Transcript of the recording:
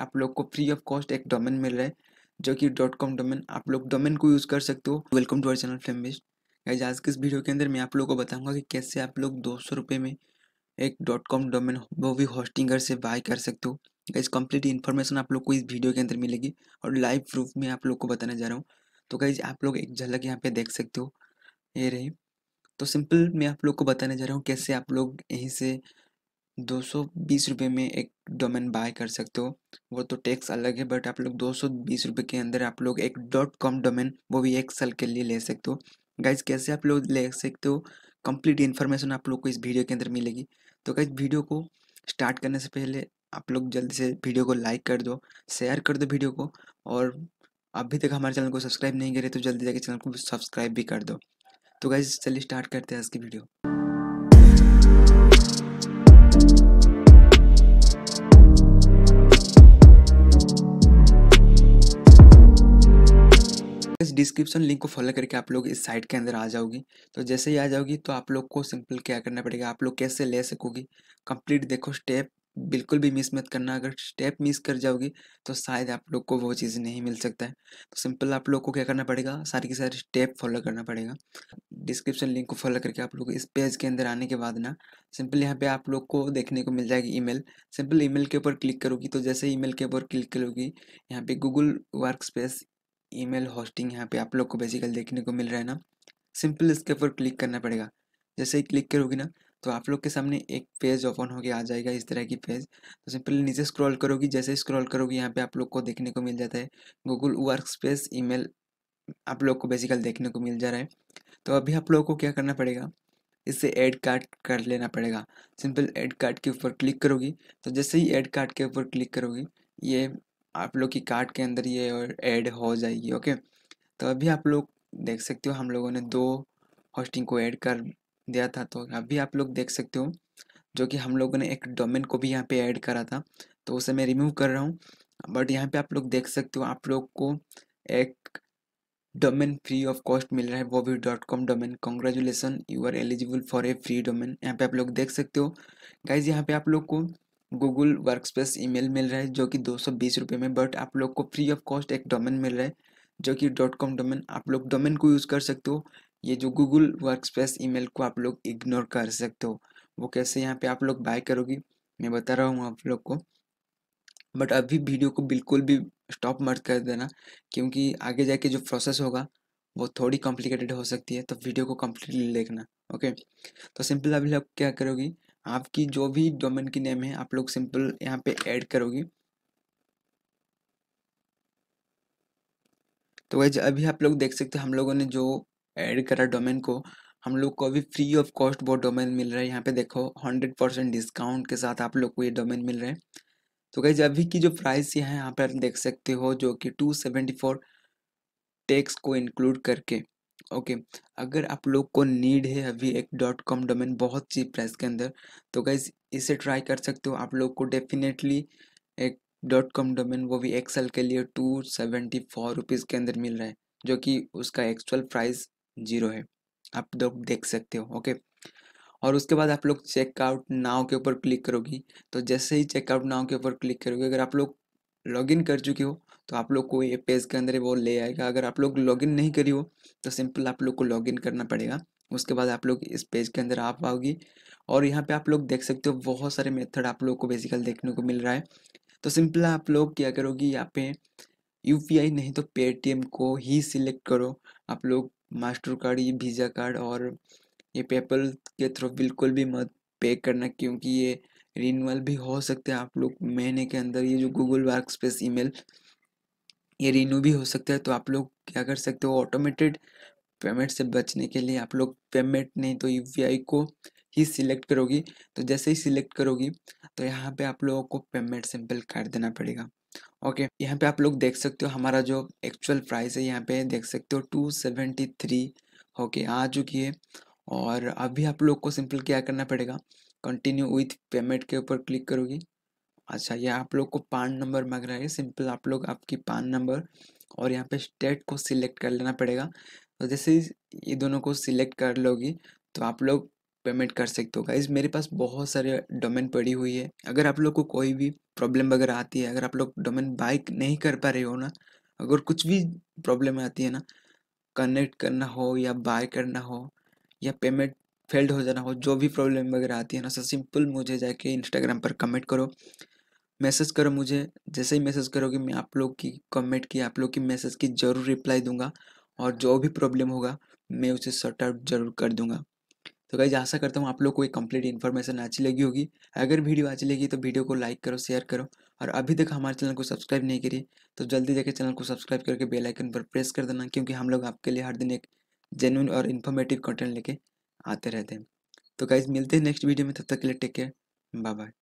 आप लोग को फ्री ऑफ कॉस्ट एक डोमेन मिल रहा है जो कि डॉट कॉम डोमेन आप लोग डोमेन को यूज़ कर सकते हो welcome to our channel flame best guys आज के इस वीडियो के अंदर मैं आप लोग को बताऊंगा कि कैसे आप लोग दो सौ रुपये में एक डॉट कॉम डोमेन वो भी होस्टिंगर से बाय कर सकते हो गाइज कंप्लीट इन्फॉर्मेशन आप लोग को इस वीडियो के अंदर मिलेगी और लाइव प्रूफ में आप लोग को बताने जा रहा हूँ तो गाइज आप लोग एक झलक यहाँ पे देख सकते हो ये रही तो सिंपल मैं आप लोग को बताने जा रहा हूँ कैसे आप लोग यहीं से दो सौ बीस रुपये में एक डोमेन बाय कर सकते हो वो तो टैक्स अलग है बट आप लोग दो सौ बीस रुपये के अंदर आप लोग एक डॉट कॉम डोमेन वो भी एक साल के लिए ले सकते हो गाइज कैसे आप लोग ले सकते हो कंप्लीट इन्फॉर्मेशन आप लोग को इस वीडियो के अंदर मिलेगी तो गाइज वीडियो को स्टार्ट करने से पहले आप लोग जल्दी से वीडियो को लाइक कर दो शेयर कर दो वीडियो को और अभी तक हमारे चैनल को सब्सक्राइब नहीं करे तो जल्दी जाके चैनल को सब्सक्राइब भी कर दो तो गाइज चलिए स्टार्ट करते हैं आज की वीडियो डिस्क्रिप्शन लिंक को फॉलो करके आप लोग इस साइट के अंदर आ जाओगी तो जैसे ही आ जाओगी तो आप लोग को सिंपल क्या करना पड़ेगा आप लोग कैसे ले सकोगी कंप्लीट देखो स्टेप बिल्कुल भी मिस मत करना अगर स्टेप मिस कर जाओगी तो शायद आप लोग को वो चीज़ नहीं मिल सकता है तो सिंपल आप लोग को क्या करना पड़ेगा सारी की सारी स्टेप फॉलो करना पड़ेगा डिस्क्रिप्शन लिंक को फॉलो करके आप लोग इस पेज के अंदर आने के बाद ना सिंपल यहाँ पे आप लोग को देखने को मिल जाएगी ईमेल सिंपल ईमेल के ऊपर क्लिक करोगी तो जैसे ईमेल के ऊपर क्लिक करोगी यहाँ पे Google Workspace email hosting यहाँ पे आप लोग को बेसिकल देखने को मिल रहा है ना सिंपल इसके ऊपर क्लिक करना पड़ेगा जैसे ही क्लिक करोगी ना तो आप लोग के सामने एक पेज ओपन होकर आ जाएगा इस तरह की पेज तो सिंपल नीचे स्क्रॉल करोगी जैसे ही स्क्रॉल करोगी यहाँ पे आप लोग को देखने को मिल जाता है गूगल वर्क स्पेस ईमेल आप लोग को बेसिकल देखने को मिल जा रहा है तो अभी आप लोगों को क्या करना पड़ेगा इससे ऐड कार्ड कर लेना पड़ेगा सिंपल ऐड कार्ड के ऊपर क्लिक करोगी तो जैसे ही ऐड कार्ड के ऊपर क्लिक करोगी ये आप लोग की कार्ड के अंदर ये ऐड हो जाएगी ओके तो अभी आप लोग देख सकते हो हम लोगों ने दो होस्टिंग को ऐड कर दिया था तो अभी आप लोग देख सकते हो जो कि हम लोगों ने एक डोमेन को भी यहाँ पे ऐड करा था तो उसे मैं रिमूव कर रहा हूँ बट यहाँ पे आप लोग देख सकते हो आप लोग को एक डोमेन फ्री ऑफ कॉस्ट मिल रहा है वो भी dot com domain congratulation you are eligible for a free domain यहाँ पे आप लोग देख सकते हो गाइज यहाँ पे आप लोग को गूगल वर्कस्पेस ईमेल मिल रहा है जो कि दो सौ बीस रुपये में बट आप लोग को फ्री ऑफ कॉस्ट एक डोमेन मिल रहा है जो कि डॉट कॉम डोमेन आप लोग डोमेन को यूज़ कर सकते हो ये जो गूगल वर्कस्पेस ईमेल को आप लोग इग्नोर कर सकते हो वो कैसे यहाँ पे आप लोग बाय करोगे मैं बता रहा हूँ आप लोग को बट अभी वीडियो को बिल्कुल भी स्टॉप मत कर देना क्योंकि आगे जाके जो प्रोसेस होगा वो थोड़ी कॉम्प्लिकेटेड हो सकती है तो वीडियो को कम्प्लीटली देखना ओके तो सिंपल अभी लोग क्या करोगी आपकी जो भी डोमेन की नेम है आप लोग सिंपल यहाँ पे ऐड करोगे तो वैसे अभी आप लोग देख सकते हो हम लोगों ने जो ऐड करा डोमेन को हम लोग को अभी फ्री ऑफ कॉस्ट वो डोमेन मिल रहा है यहाँ पे देखो हंड्रेड परसेंट डिस्काउंट के साथ आप लोग को ये डोमेन मिल रहा है तो गैज अभी की जो प्राइस यहाँ यहाँ पर देख सकते हो जो कि टू सेवेंटी फोर टैक्स को इंक्लूड करके ओके okay, अगर आप लोग को नीड है अभी एक डॉट कॉम डोमेन बहुत चीप प्राइस के अंदर तो गाइज इसे ट्राई कर सकते हो आप लोग को डेफिनेटली एक डॉट कॉम डोमेन वो भी एक साल के लिए टू सेवेंटी फोर रुपीज़ के अंदर मिल रहा है जो कि उसका एक्चुअल प्राइस जीरो है आप लोग देख सकते हो ओके okay? और उसके बाद आप लोग चेकआउट नाव के ऊपर क्लिक करोगी तो जैसे ही चेकआउट नाव के ऊपर क्लिक करोगे अगर आप लोग लॉगिन कर चुके हो तो आप लोग को ये पेज के अंदर वो ले आएगा अगर आप लोग लॉगिन नहीं करी हो तो सिंपल आप लोग को लॉगिन करना पड़ेगा उसके बाद आप लोग इस पेज के अंदर आ पाओगी और यहाँ पे आप लोग देख सकते हो बहुत सारे मेथड आप लोग को बेसिकल देखने को मिल रहा है तो सिंपल आप लोग क्या करोगी यहाँ पे यू नहीं तो पेटीएम को ही सिलेक्ट करो आप लोग मास्टर कार्ड ये वीज़ा कार्ड और ये पेपल के थ्रू बिल्कुल भी मत पे करना क्योंकि ये रिन्यूअल भी हो सकते हैं आप लोग महीने के अंदर ये जो गूगल वर्क स्पेस ई ये रिन्यू भी हो सकता है तो आप लोग क्या कर सकते हो ऑटोमेटेड पेमेंट से बचने के लिए आप लोग पेमेंट नहीं तो यू को ही सिलेक्ट करोगी तो जैसे ही सिलेक्ट करोगी तो यहाँ पे आप लोगों को पेमेंट सिंपल कर देना पड़ेगा ओके यहाँ पे आप लोग देख सकते हो हमारा जो एक्चुअल प्राइस है यहाँ पे देख सकते हो टू सेवेंटी थ्री ओके आ चुकी है और अभी आप लोग को सिंपल क्या करना पड़ेगा कंटिन्यू विथ पेमेंट के ऊपर क्लिक करोगी अच्छा ये आप लोग को पान नंबर मांग रहा है सिंपल आप लोग आपकी पान नंबर और यहाँ पे स्टेट को सिलेक्ट कर लेना पड़ेगा तो जैसे ये दोनों को सिलेक्ट कर लोगी तो आप लोग पेमेंट कर सकते हो गाइज मेरे पास बहुत सारे डोमेन पड़ी हुई है अगर आप लोग को कोई भी प्रॉब्लम वगैरह आती है अगर आप लोग डोमेन बाई नहीं कर पा रहे हो ना अगर कुछ भी प्रॉब्लम आती है ना कनेक्ट करना हो या बाय करना हो या पेमेंट फेल्ड हो जाना हो जो भी प्रॉब्लम वगैरह आती है ना सर सिंपल मुझे जाके इंस्टाग्राम पर कमेंट करो मैसेज करो मुझे जैसे ही मैसेज करोगे मैं आप लोग की कमेंट की आप लोग की मैसेज की ज़रूर रिप्लाई दूंगा और जो भी प्रॉब्लम होगा मैं उसे सॉर्ट आउट जरूर कर दूंगा तो गाइज आशा करता हूँ आप लोग को एक कंप्लीट इन्फॉर्मेशन अच्छी लगी होगी अगर वीडियो अच्छी लगी तो वीडियो को लाइक करो शेयर करो और अभी तक हमारे चैनल को सब्सक्राइब नहीं करिए तो जल्दी जाकर चैनल को सब्सक्राइब करके बेल आइकन पर प्रेस कर देना क्योंकि हम लोग आपके लिए हर दिन एक जेन्यून और इन्फॉर्मेटिव कंटेंट लेके आते रहते हैं तो गाइज मिलते हैं नेक्स्ट वीडियो में तब तक के लिए टेक केयर बाय बाय